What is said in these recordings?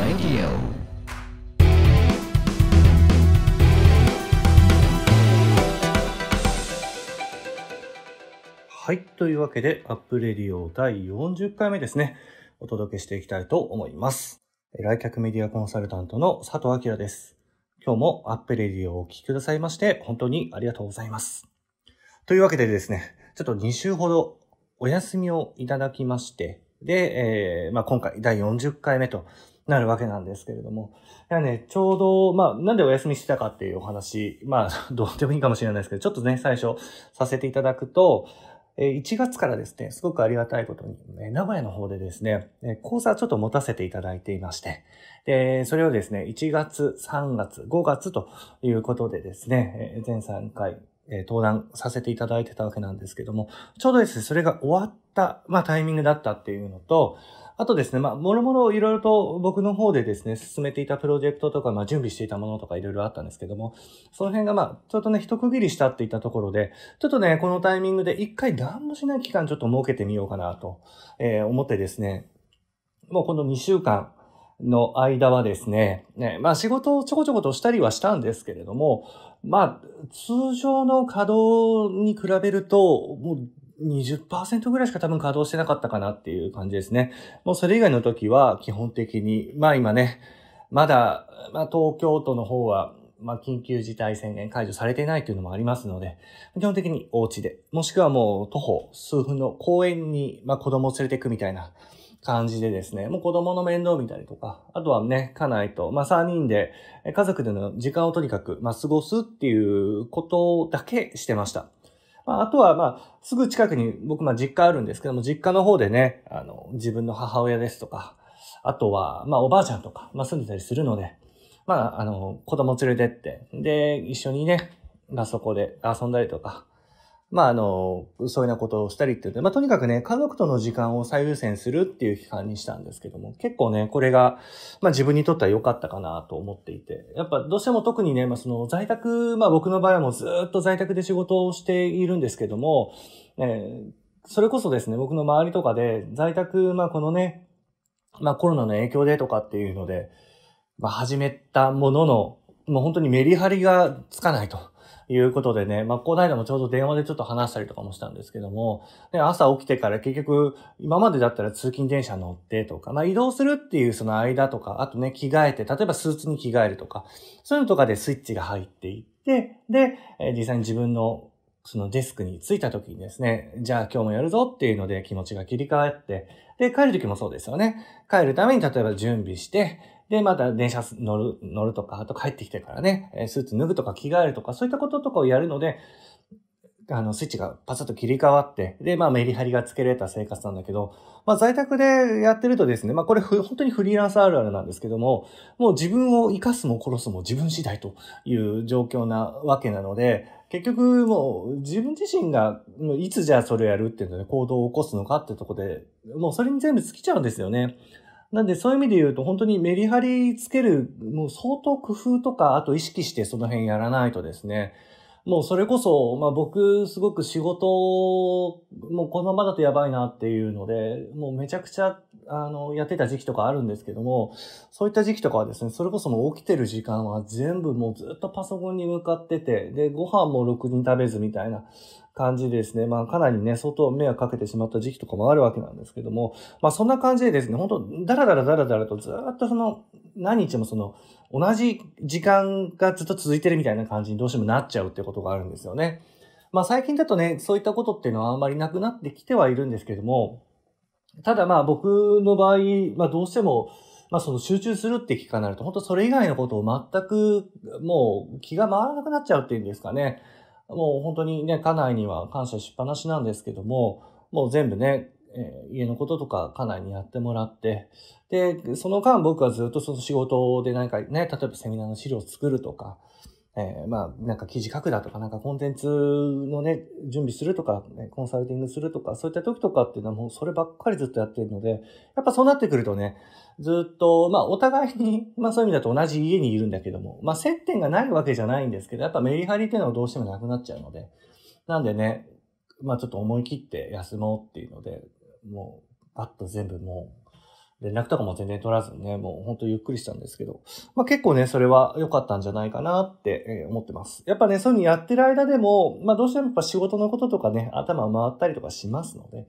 Radio. はい。というわけで、アップレディオ第40回目ですね。お届けしていきたいと思います。来客メディアコンサルタントの佐藤明です。今日もアップレディオをお聴きくださいまして、本当にありがとうございます。というわけでですね、ちょっと2週ほどお休みをいただきまして、で、えーまあ、今回第40回目となるわけなんですけれども。いやね、ちょうど、まあ、なんでお休みしてたかっていうお話、まあ、どうでもいいかもしれないですけど、ちょっとね、最初させていただくと、1月からですね、すごくありがたいことに、名古屋の方でですね、講座ちょっと持たせていただいていまして、で、それをですね、1月、3月、5月ということでですね、全3回、登壇させていただいてたわけなんですけども、ちょうどですね、それが終わった、まあ、タイミングだったっていうのと、あとですね、まあ、もろもろいろいろと僕の方でですね、進めていたプロジェクトとか、まあ、準備していたものとかいろいろあったんですけども、その辺がまあ、ちょっとね、一区切りしたっていったところで、ちょっとね、このタイミングで一回何もしない期間ちょっと設けてみようかなと、えー、思ってですね、もうこの2週間、の間はですね、ね、まあ仕事をちょこちょことしたりはしたんですけれども、まあ通常の稼働に比べると、もう20%ぐらいしか多分稼働してなかったかなっていう感じですね。もうそれ以外の時は基本的に、まあ今ね、まだ、まあ東京都の方は、まあ緊急事態宣言解除されてないというのもありますので、基本的にお家で、もしくはもう徒歩数分の公園に、まあ子供を連れていくみたいな感じでですね、もう子供の面倒見たりとか、あとはね、家内と、まあ3人で家族での時間をとにかく、まあ過ごすっていうことだけしてました。まあ、あとは、まあ、すぐ近くに僕、まあ、実家あるんですけども、実家の方でね、あの、自分の母親ですとか、あとは、まあ、おばあちゃんとか、まあ、住んでたりするので、まあ、あの、子供連れてって、で、一緒にね、まあ、そこで遊んだりとか、まあ、あの、そういうようなことをしたりっていうまあ、とにかくね、家族との時間を最優先するっていう期間にしたんですけども、結構ね、これが、まあ、自分にとっては良かったかなと思っていて、やっぱどうしても特にね、まあ、その在宅、まあ、僕の場合はもうずっと在宅で仕事をしているんですけども、えー、それこそですね、僕の周りとかで、在宅、まあ、このね、まあ、コロナの影響でとかっていうので、まあ、始めたものの、もう本当にメリハリがつかないと。いうことでね、まあ、この間もちょうど電話でちょっと話したりとかもしたんですけども、で、朝起きてから結局、今までだったら通勤電車乗ってとか、まあ、移動するっていうその間とか、あとね、着替えて、例えばスーツに着替えるとか、そういうのとかでスイッチが入っていって、で、え実際に自分のそのデスクに着いた時にですね、じゃあ今日もやるぞっていうので気持ちが切り替わって、で、帰る時もそうですよね。帰るために例えば準備して、で、また電車乗る、乗るとか、あと帰ってきてからね、スーツ脱ぐとか着替えるとか、そういったこととかをやるので、あの、スイッチがパサッと切り替わって、で、まあ、メリハリがつけられた生活なんだけど、まあ、在宅でやってるとですね、まあ、これ本当にフリーランスあるあるなんですけども、もう自分を生かすも殺すも自分次第という状況なわけなので、結局もう自分自身がいつじゃあそれをやるっていうので行動を起こすのかってとこで、もうそれに全部尽きちゃうんですよね。なんでそういう意味で言うと本当にメリハリつける、もう相当工夫とか、あと意識してその辺やらないとですね、もうそれこそ、まあ僕すごく仕事、もうこのままだとやばいなっていうので、もうめちゃくちゃ、あの、やってた時期とかあるんですけども、そういった時期とかはですね、それこそもう起きてる時間は全部もうずっとパソコンに向かってて、で、ご飯もろくに食べずみたいな、感じですね、まあ、かなりね、相当迷惑かけてしまった時期とかもあるわけなんですけども、まあ、そんな感じでですね、本当だらだらだらだらとずっとその、何日もその、同じ時間がずっと続いてるみたいな感じにどうしてもなっちゃうってことがあるんですよね。まあ、最近だとね、そういったことっていうのはあんまりなくなってきてはいるんですけども、ただまあ僕の場合、まあどうしても、まあその集中するって聞かなると、本当それ以外のことを全くもう気が回らなくなっちゃうっていうんですかね。もう本当にね、家内には感謝しっぱなしなんですけども、もう全部ね、えー、家のこととか家内にやってもらって、で、その間僕はずっとその仕事で何かね、例えばセミナーの資料を作るとか、えー、まあ、なんか記事書くだとか、なんかコンテンツのね、準備するとか、ね、コンサルティングするとか、そういった時とかっていうのはもうそればっかりずっとやってるので、やっぱそうなってくるとね、ずっと、まあお互いに、まあそういう意味だと同じ家にいるんだけども、まあ接点がないわけじゃないんですけど、やっぱメリハリっていうのはどうしてもなくなっちゃうので、なんでね、まあちょっと思い切って休もうっていうので、もうパッと全部もう、連絡とかも全然取らずにね、もうほんとゆっくりしたんですけど、まあ結構ね、それは良かったんじゃないかなって思ってます。やっぱね、そういうにやってる間でも、まあどうしてもやっぱ仕事のこととかね、頭回ったりとかしますので、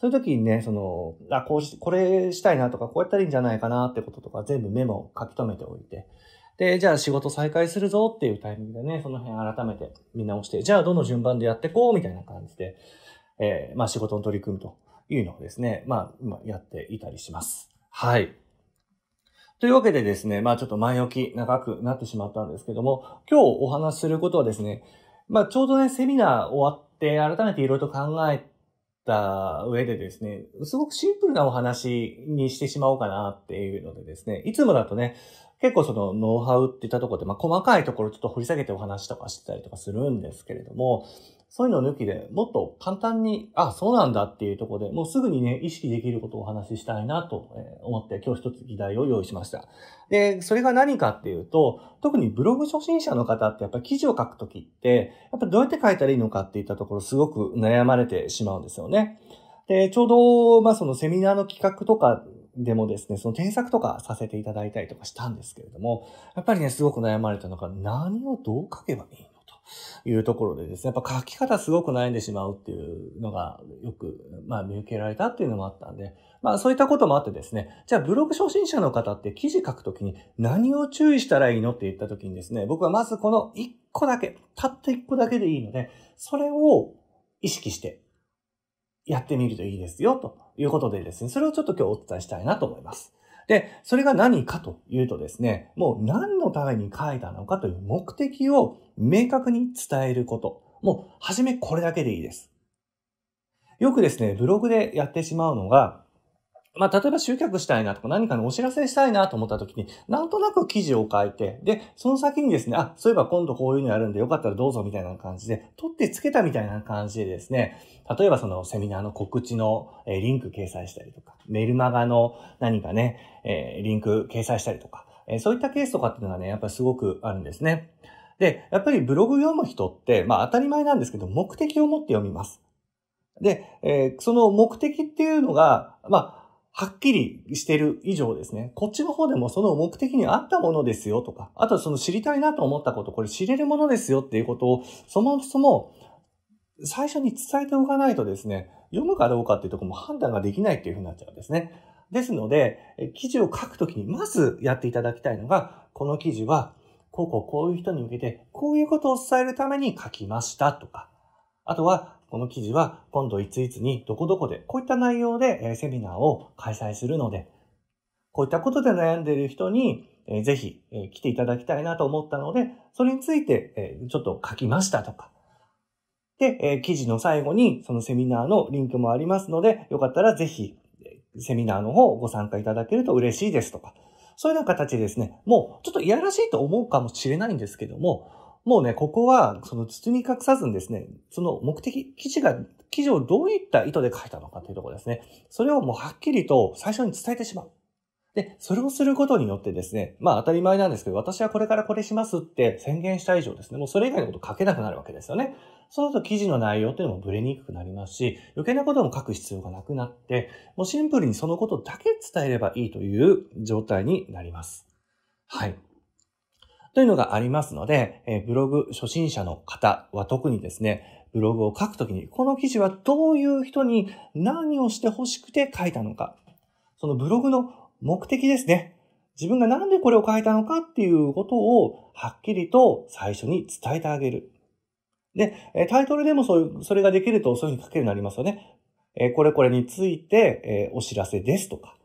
そういう時にね、その、あ、こうし、これしたいなとか、こうやったらいいんじゃないかなってこととか、全部メモを書き留めておいて、で、じゃあ仕事再開するぞっていうタイミングでね、その辺改めて見直して、じゃあどの順番でやってこうみたいな感じで、えー、まあ仕事の取り組むというのをですね、まあ、今やっていたりします。はい。というわけでですね、まあちょっと前置き長くなってしまったんですけども、今日お話しすることはですね、まあちょうどね、セミナー終わって改めていろいろと考えた上でですね、すごくシンプルなお話にしてしまおうかなっていうのでですね、いつもだとね、結構そのノウハウって言ったところで、まあ、細かいところちょっと掘り下げてお話とかしてたりとかするんですけれども、そういうの抜きでもっと簡単に、あ、そうなんだっていうところでもうすぐにね、意識できることをお話ししたいなと思って今日一つ議題を用意しました。で、それが何かっていうと、特にブログ初心者の方ってやっぱ記事を書くときって、やっぱどうやって書いたらいいのかっていったところすごく悩まれてしまうんですよね。で、ちょうど、まあそのセミナーの企画とかでもですね、その添削とかさせていただいたりとかしたんですけれども、やっぱりね、すごく悩まれたのが、何をどう書けばいいいうところでですね、やっぱ書き方すごく悩んでしまうっていうのがよく、まあ見受けられたっていうのもあったんで、まあそういったこともあってですね、じゃあブログ初心者の方って記事書くときに何を注意したらいいのって言ったときにですね、僕はまずこの1個だけ、たった1個だけでいいので、それを意識してやってみるといいですよ、ということでですね、それをちょっと今日お伝えしたいなと思います。で、それが何かというとですね、もう何のために書いたのかという目的を明確に伝えること。もう、はじめこれだけでいいです。よくですね、ブログでやってしまうのが、まあ、例えば集客したいなとか何かのお知らせしたいなと思った時に、なんとなく記事を書いて、で、その先にですね、あ、そういえば今度こういうのやるんでよかったらどうぞみたいな感じで、取ってつけたみたいな感じでですね、例えばそのセミナーの告知の、えリンク掲載したりとか、メルマガの何かね、えリンク掲載したりとか、えそういったケースとかっていうのがね、やっぱりすごくあるんですね。で、やっぱりブログ読む人って、まあ当たり前なんですけど、目的を持って読みます。で、えー、その目的っていうのが、まあ、はっきりしてる以上ですね。こっちの方でもその目的に合ったものですよとか、あとその知りたいなと思ったこと、これ知れるものですよっていうことを、そもそも最初に伝えておかないとですね、読むかどうかっていうとこも判断ができないっていうふうになっちゃうんですね。ですので、記事を書くときにまずやっていただきたいのが、この記事はこうこうこういう人に向けて、こういうことを伝えるために書きましたとか、あとは、この記事は今度いついつにどこどこで、こういった内容でセミナーを開催するので、こういったことで悩んでいる人に、ぜひ来ていただきたいなと思ったので、それについてちょっと書きましたとか。で、記事の最後にそのセミナーのリンクもありますので、よかったらぜひセミナーの方をご参加いただけると嬉しいですとか。そういうような形でですね、もうちょっといやらしいと思うかもしれないんですけども、もうね、ここは、その包み隠さずにですね、その目的、記事が、記事をどういった意図で書いたのかというところですね。それをもうはっきりと最初に伝えてしまう。で、それをすることによってですね、まあ当たり前なんですけど、私はこれからこれしますって宣言した以上ですね、もうそれ以外のこと書けなくなるわけですよね。そうすると記事の内容というのもブレにくくなりますし、余計なことも書く必要がなくなって、もうシンプルにそのことだけ伝えればいいという状態になります。はい。というのがありますので、えブログ初心者の方は特にですね、ブログを書くときに、この記事はどういう人に何をして欲しくて書いたのか。そのブログの目的ですね。自分がなんでこれを書いたのかっていうことをはっきりと最初に伝えてあげる。で、タイトルでもそういう、それができるとそういうふうに書けるようになりますよね。えこれこれについて、えお知らせですとか、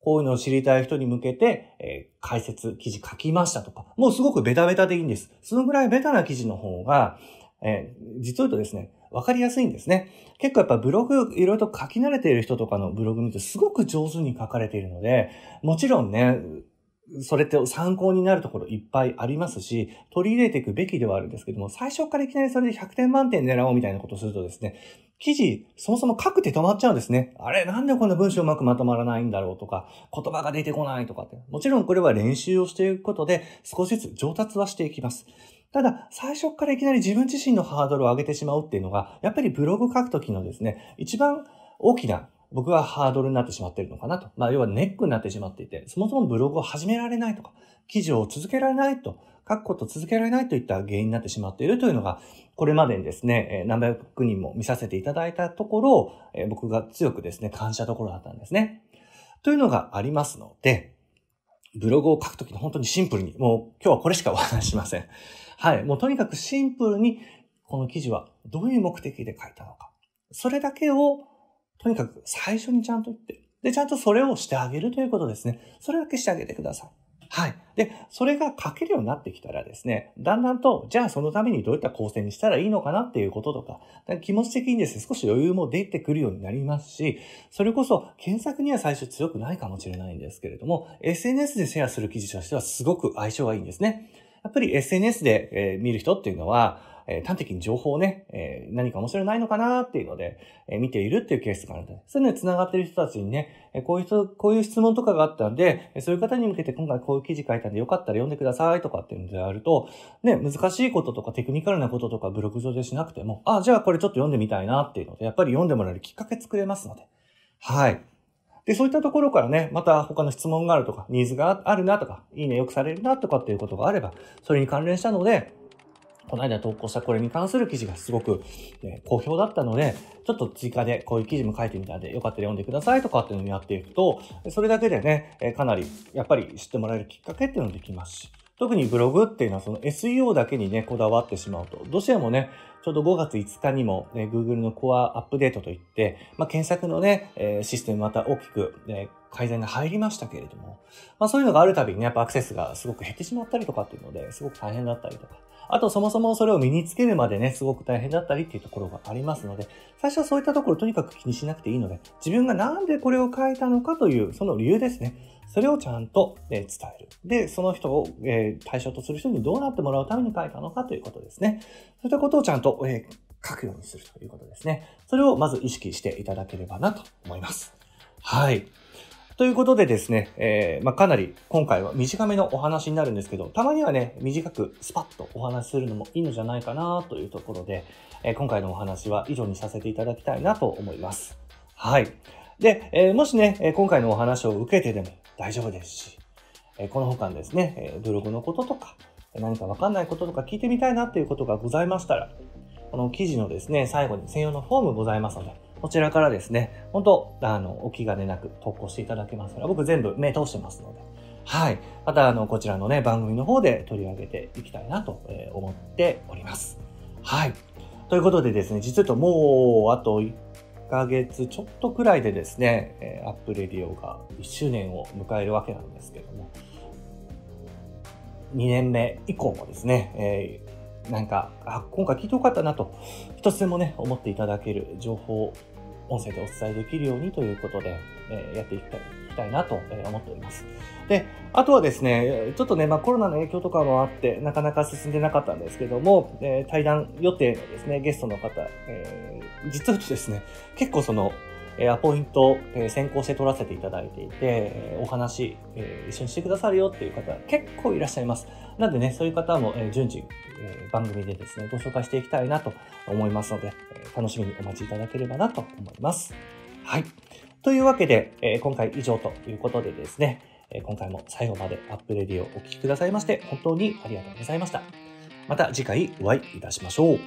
こういうのを知りたい人に向けて、え解説、記事書きましたとか、もうすごくベタベタでいいんです。そのぐらいベタな記事の方が、え実を言うとですね、わかりやすいんですね。結構やっぱブログ、いろいろと書き慣れている人とかのブログ見てすごく上手に書かれているので、もちろんね、それって参考になるところいっぱいありますし、取り入れていくべきではあるんですけども、最初からいきなりそれで100点満点狙おうみたいなことをするとですね、記事、そもそも書くて止まっちゃうんですね。あれ、なんでこんな文章うまくまとまらないんだろうとか、言葉が出てこないとかって。もちろんこれは練習をしていくことで、少しずつ上達はしていきます。ただ、最初からいきなり自分自身のハードルを上げてしまうっていうのが、やっぱりブログ書くときのですね、一番大きな僕はハードルになってしまっているのかなと。まあ、要はネックになってしまっていて、そもそもブログを始められないとか、記事を続けられないと、書くこと続けられないといった原因になってしまっているというのが、これまでにですね、何百人も見させていただいたところ、を、僕が強くですね、感謝ところだったんですね。というのがありますので、ブログを書くときに本当にシンプルに、もう今日はこれしかお話しません。はい。もうとにかくシンプルに、この記事はどういう目的で書いたのか。それだけをとにかく最初にちゃんと言って、で、ちゃんとそれをしてあげるということですね。それだけしてあげてください。はい。で、それが書けるようになってきたらですね、だんだんと、じゃあそのためにどういった構成にしたらいいのかなっていうこととか、か気持ち的にですね、少し余裕も出てくるようになりますし、それこそ検索には最初強くないかもしれないんですけれども、SNS でシェアする記事としてはすごく相性がいいんですね。やっぱり SNS で、え見る人っていうのは、えー、端的に情報をね、えー、何か面白いないのかなっていうので、えー、見ているっていうケースがあるので、そういうのに繋がってる人たちにね、えー、こういう人、こういう質問とかがあったんで、そういう方に向けて今回こういう記事書いたんでよかったら読んでくださいとかっていうのであると、ね、難しいこととかテクニカルなこととかブログ上でしなくても、あ、じゃあこれちょっと読んでみたいなっていうので、やっぱり読んでもらえるきっかけ作れますので、はい。で、そういったところからね、また他の質問があるとか、ニーズがあるなとか、いいねよくされるなとかっていうことがあれば、それに関連したので、この間投稿したこれに関する記事がすごく、え好評だったので、ちょっと追加でこういう記事も書いてみたんで、よかったら読んでくださいとかっていうのをやっていくと、それだけでね、えかなり、やっぱり知ってもらえるきっかけっていうのもできますし、特にブログっていうのはその SEO だけにね、こだわってしまうと、どうしてもね、ちょうど5月5日にも、ね、Google のコアアップデートといって、まあ、検索のね、えシステムまた大きく、ね、改善が入りましたけれども、まあ、そういうのがあるたびにね、やっぱアクセスがすごく減ってしまったりとかっていうので、すごく大変だったりとか、あとそもそもそれを身につけるまでね、すごく大変だったりっていうところがありますので、最初はそういったところとにかく気にしなくていいので、自分がなんでこれを書いたのかという、その理由ですね。それをちゃんと、え伝える。で、その人を、え対象とする人にどうなってもらうために書いたのかということですね。そういったことをちゃんと、え書くようにするということですね。それをまず意識していただければなと思います。はい。ということでですね、えー、まあ、かなり今回は短めのお話になるんですけど、たまにはね、短くスパッとお話しするのもいいのじゃないかなというところで、えー、今回のお話は以上にさせていただきたいなと思います。はい。で、えー、もしね、今回のお話を受けてでも、大丈夫ですし、えこの他ですね、えブログのこととか、何かわかんないこととか聞いてみたいなっていうことがございましたら、この記事のですね、最後に専用のフォームございますので、こちらからですね、本当あの、お気兼ねなく投稿していただけますから、僕全部目通してますので、はい。また、あの、こちらのね、番組の方で取り上げていきたいなと思っております。はい。ということでですね、実はもうあと1 1ヶ月ちょっとくらいでですね、アップレディオが1周年を迎えるわけなんですけども、2年目以降もですね、えー、なんか、あ、今回聞いてよかったなと、一つでもね、思っていただける情報を音声でお伝えできるようにということで、えー、やっていきたいきたいなと思っております。で、あとはですね、ちょっとね、まあ、コロナの影響とかもあって、なかなか進んでなかったんですけども、えー、対談予定のですね、ゲストの方、えー、実はですね、結構その、えアポイント、え先行して取らせていただいていて、えお話、え一緒にしてくださるよっていう方結構いらっしゃいます。なんでね、そういう方も、え順次、え番組でですね、ご紹介していきたいなと思いますので、え楽しみにお待ちいただければなと思います。はい。というわけで、え今回以上ということでですね、え今回も最後までアップレディをお聴きくださいまして、本当にありがとうございました。また次回お会いいたしましょう。